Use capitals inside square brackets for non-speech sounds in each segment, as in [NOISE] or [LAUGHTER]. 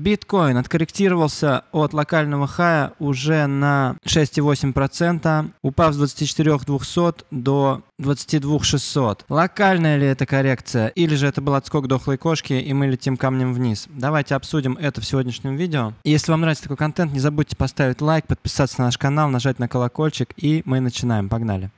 Биткоин откорректировался от локального хая уже на 6,8%, упав с 24 200 до 22 600. Локальная ли это коррекция, или же это был отскок дохлой кошки, и мы летим камнем вниз? Давайте обсудим это в сегодняшнем видео. Если вам нравится такой контент, не забудьте поставить лайк, подписаться на наш канал, нажать на колокольчик, и мы начинаем. Погнали!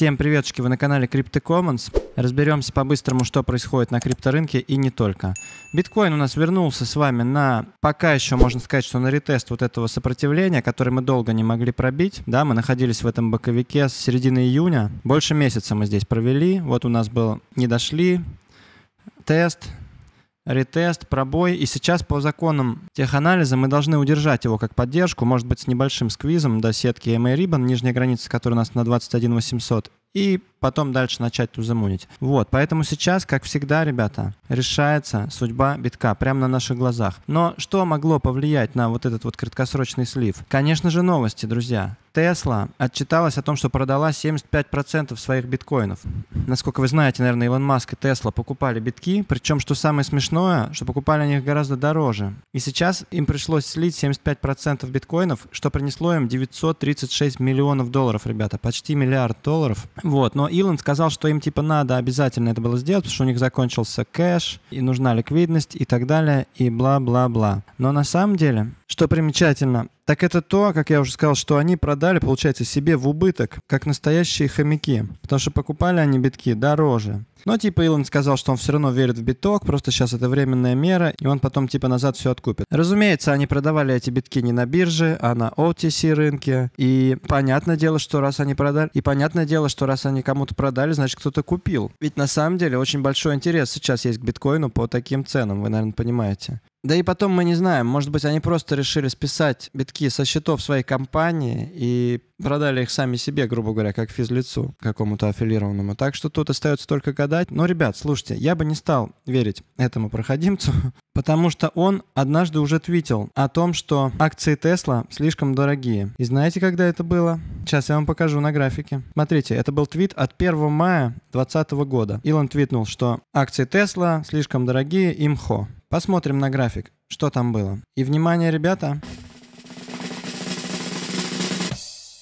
Всем приветочки, вы на канале Crypto Commons. Разберемся по-быстрому, что происходит на крипторынке и не только. Биткоин у нас вернулся с вами на, пока еще можно сказать, что на ретест вот этого сопротивления, который мы долго не могли пробить. Да, мы находились в этом боковике с середины июня. Больше месяца мы здесь провели. Вот у нас было «Не дошли», тест, ретест, пробой. И сейчас по законам теханализа мы должны удержать его как поддержку, может быть, с небольшим сквизом до сетки MA Ribbon, а нижняя граница которой у нас на 21800. И потом дальше начать тузамунить. Вот, поэтому сейчас, как всегда, ребята, решается судьба битка прямо на наших глазах. Но что могло повлиять на вот этот вот краткосрочный слив? Конечно же, новости, друзья. Тесла отчиталась о том, что продала 75% своих биткоинов. Насколько вы знаете, наверное, Илон Маск и Тесла покупали битки, причем, что самое смешное, что покупали они их гораздо дороже. И сейчас им пришлось слить 75% биткоинов, что принесло им 936 миллионов долларов, ребята, почти миллиард долларов. Вот, но Илон сказал, что им типа надо обязательно это было сделать, потому что у них закончился кэш, и нужна ликвидность и так далее, и бла-бла-бла. Но на самом деле, что примечательно, так это то, как я уже сказал, что они продали, получается, себе в убыток, как настоящие хомяки. Потому что покупали они битки дороже. Но типа Илон сказал, что он все равно верит в биток, просто сейчас это временная мера, и он потом типа назад все откупит. Разумеется, они продавали эти битки не на бирже, а на OTC рынке. И понятное дело, что раз они продали, и понятное дело, что раз они кому-то продали, значит кто-то купил. Ведь на самом деле очень большой интерес сейчас есть к биткоину по таким ценам, вы, наверное, понимаете. Да и потом мы не знаем, может быть, они просто решили списать битки со счетов своей компании и продали их сами себе, грубо говоря, как физлицу какому-то аффилированному. Так что тут остается только гадать. Но, ребят, слушайте, я бы не стал верить этому проходимцу, [LAUGHS] потому что он однажды уже твитил о том, что акции Тесла слишком дорогие. И знаете, когда это было? Сейчас я вам покажу на графике. Смотрите, это был твит от 1 мая 2020 года. Илон твитнул, что акции Тесла слишком дорогие, имхо. Посмотрим на график, что там было. И внимание, ребята!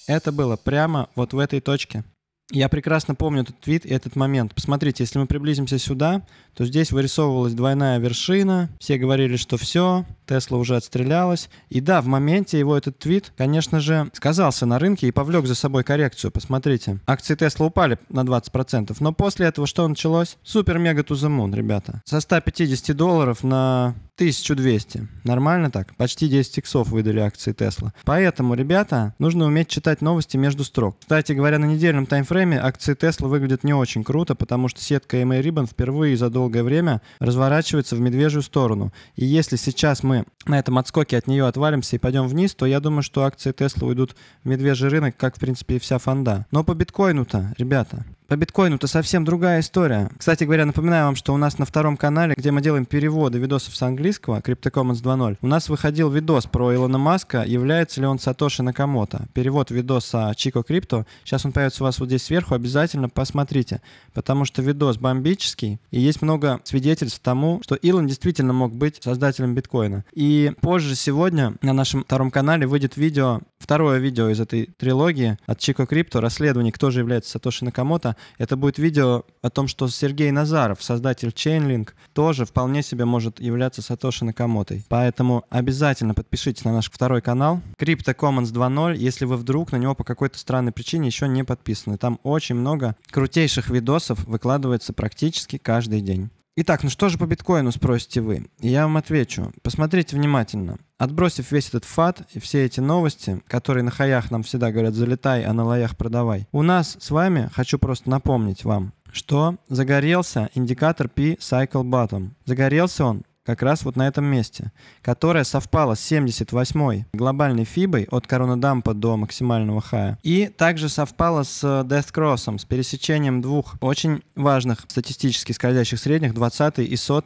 Это было прямо вот в этой точке. Я прекрасно помню этот твит и этот момент. Посмотрите, если мы приблизимся сюда, то здесь вырисовывалась двойная вершина. Все говорили, что все, Тесла уже отстрелялась. И да, в моменте его этот твит, конечно же, сказался на рынке и повлек за собой коррекцию. Посмотрите, акции Тесла упали на 20%. Но после этого что началось? Супер-мега-тузамун, ребята. Со 150 долларов на 1200. Нормально так? Почти 10 иксов выдали акции Tesla. Поэтому, ребята, нужно уметь читать новости между строк. Кстати говоря, на недельном таймфрейме акции Tesla выглядят не очень круто, потому что сетка MA Ribbon впервые за долгое время разворачивается в медвежью сторону. И если сейчас мы на этом отскоке от нее отвалимся и пойдем вниз, то я думаю, что акции Tesla уйдут в медвежий рынок, как, в принципе, и вся фонда. Но по биткоину-то, ребята, по биткоину это совсем другая история. Кстати говоря, напоминаю вам, что у нас на втором канале, где мы делаем переводы видосов с английского, CryptoCommons 2.0, у нас выходил видос про Илона Маска, является ли он Сатоши Накамото. Перевод видоса Чико Крипто. Сейчас он появится у вас вот здесь сверху, обязательно посмотрите, потому что видос бомбический, и есть много свидетельств тому, что Илон действительно мог быть создателем биткоина. И позже сегодня на нашем втором канале выйдет видео Второе видео из этой трилогии от Чико Крипто, расследование, кто же является Сатоши Накамото, это будет видео о том, что Сергей Назаров, создатель Chainlink, тоже вполне себе может являться Сатоши Накамотой. Поэтому обязательно подпишитесь на наш второй канал Crypto Commons 2.0, если вы вдруг на него по какой-то странной причине еще не подписаны. Там очень много крутейших видосов выкладывается практически каждый день. Итак, ну что же по биткоину, спросите вы? И я вам отвечу. Посмотрите внимательно. Отбросив весь этот фат и все эти новости, которые на хаях нам всегда говорят «залетай, а на лаях продавай», у нас с вами, хочу просто напомнить вам, что загорелся индикатор P Cycle Bottom. Загорелся он как раз вот на этом месте, которая совпала с 78-й глобальной фибой от коронадампа до максимального хая, и также совпала с Death Cross, с пересечением двух очень важных статистически скользящих средних, 20 и 100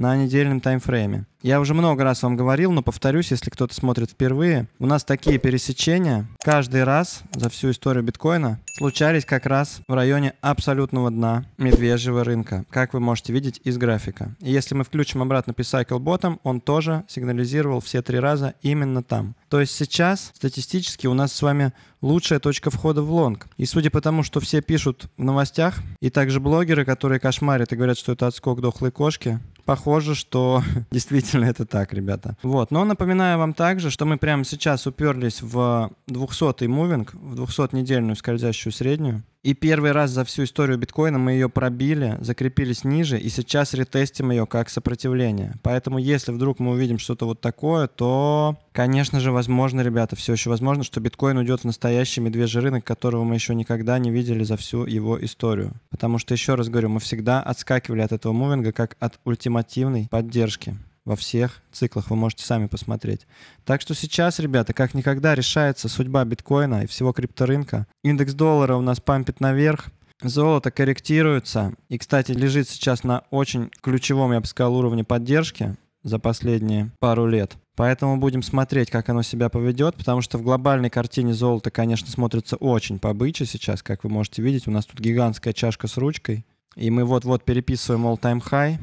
на недельном таймфрейме. Я уже много раз вам говорил, но повторюсь, если кто-то смотрит впервые. У нас такие пересечения каждый раз за всю историю биткоина случались как раз в районе абсолютного дна медвежьего рынка, как вы можете видеть из графика. И если мы включим обратно P-Cycle Bottom, он тоже сигнализировал все три раза именно там. То есть сейчас статистически у нас с вами лучшая точка входа в лонг. И судя по тому, что все пишут в новостях, и также блогеры, которые кошмарят и говорят, что это отскок дохлой кошки, Похоже, что [LAUGHS] действительно это так, ребята. Вот, но напоминаю вам также, что мы прямо сейчас уперлись в 200-й мувинг, в 200-недельную скользящую среднюю. И первый раз за всю историю биткоина мы ее пробили, закрепились ниже, и сейчас ретестим ее как сопротивление. Поэтому если вдруг мы увидим что-то вот такое, то, конечно же, возможно, ребята, все еще возможно, что биткоин уйдет в настоящий медвежий рынок, которого мы еще никогда не видели за всю его историю. Потому что, еще раз говорю, мы всегда отскакивали от этого мувинга как от ультимативной поддержки во всех циклах, вы можете сами посмотреть. Так что сейчас, ребята, как никогда решается судьба биткоина и всего крипторынка. Индекс доллара у нас пампит наверх, Золото корректируется и, кстати, лежит сейчас на очень ключевом, я бы сказал, уровне поддержки за последние пару лет. Поэтому будем смотреть, как оно себя поведет, потому что в глобальной картине золото, конечно, смотрится очень побыче сейчас, как вы можете видеть. У нас тут гигантская чашка с ручкой. И мы вот-вот переписываем all-time high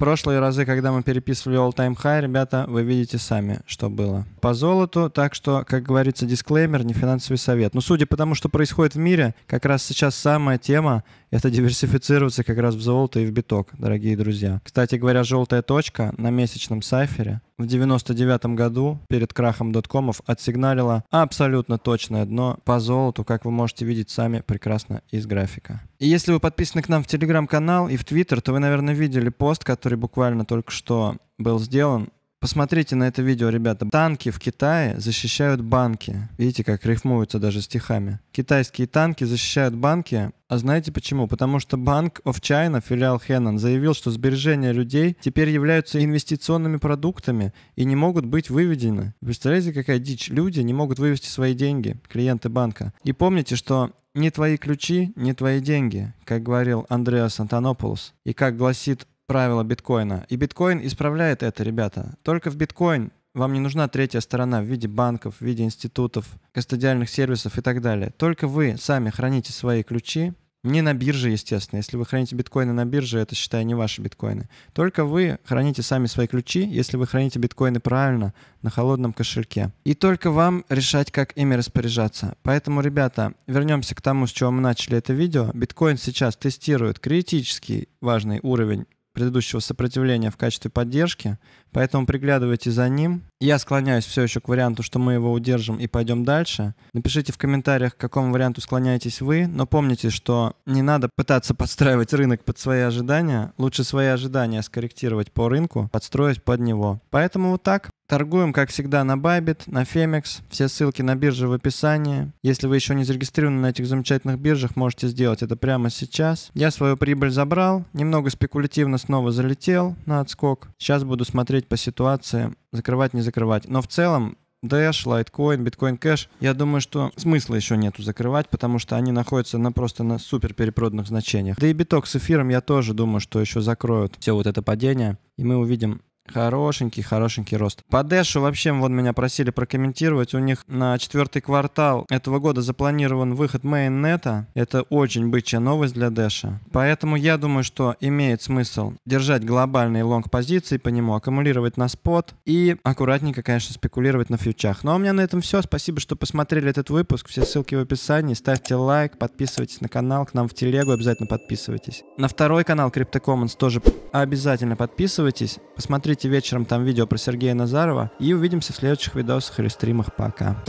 прошлые разы, когда мы переписывали All Time High, ребята, вы видите сами, что было. По золоту, так что, как говорится, дисклеймер, не финансовый совет. Но ну, судя по тому, что происходит в мире, как раз сейчас самая тема, это диверсифицироваться как раз в золото и в биток, дорогие друзья. Кстати говоря, желтая точка на месячном сайфере в 99 году перед крахом доткомов отсигналила абсолютно точное дно по золоту, как вы можете видеть сами прекрасно из графика. И если вы подписаны к нам в телеграм-канал и в твиттер, то вы, наверное, видели пост, который буквально только что был сделан Посмотрите на это видео, ребята. Танки в Китае защищают банки. Видите, как рифмуются даже стихами. Китайские танки защищают банки. А знаете почему? Потому что Банк of China, филиал Хеннон, заявил, что сбережения людей теперь являются инвестиционными продуктами и не могут быть выведены. Представляете, какая дичь? Люди не могут вывести свои деньги, клиенты банка. И помните, что не твои ключи, не твои деньги, как говорил Андреас Антонополос. И как гласит правила биткоина. И биткоин исправляет это, ребята. Только в биткоин вам не нужна третья сторона в виде банков, в виде институтов, кастодиальных сервисов и так далее. Только вы сами храните свои ключи, не на бирже, естественно. Если вы храните биткоины на бирже, это, считай, не ваши биткоины. Только вы храните сами свои ключи, если вы храните биткоины правильно, на холодном кошельке. И только вам решать, как ими распоряжаться. Поэтому, ребята, вернемся к тому, с чего мы начали это видео. Биткоин сейчас тестирует критический важный уровень предыдущего сопротивления в качестве поддержки, поэтому приглядывайте за ним. Я склоняюсь все еще к варианту, что мы его удержим и пойдем дальше. Напишите в комментариях, к какому варианту склоняетесь вы, но помните, что не надо пытаться подстраивать рынок под свои ожидания, лучше свои ожидания скорректировать по рынку, подстроить под него. Поэтому вот так. Торгуем, как всегда, на Bybit, на Femex. Все ссылки на бирже в описании. Если вы еще не зарегистрированы на этих замечательных биржах, можете сделать это прямо сейчас. Я свою прибыль забрал, немного спекулятивно снова залетел на отскок. Сейчас буду смотреть по ситуации, закрывать, не закрывать. Но в целом Dash, Litecoin, Bitcoin Cash. Я думаю, что смысла еще нету закрывать, потому что они находятся на просто на супер перепроданных значениях. Да и биток с эфиром я тоже думаю, что еще закроют все вот это падение. И мы увидим Хорошенький, хорошенький рост. По Дэшу вообще, вот меня просили прокомментировать, у них на четвертый квартал этого года запланирован выход мейннета. Это очень бычья новость для Дэша. Поэтому я думаю, что имеет смысл держать глобальные лонг-позиции по нему, аккумулировать на спот и аккуратненько, конечно, спекулировать на фьючах. Ну а у меня на этом все. Спасибо, что посмотрели этот выпуск. Все ссылки в описании. Ставьте лайк, подписывайтесь на канал, к нам в телегу обязательно подписывайтесь. На второй канал CryptoCommons тоже обязательно подписывайтесь. Посмотрите Смотрите вечером там видео про Сергея Назарова. И увидимся в следующих видосах или стримах. Пока.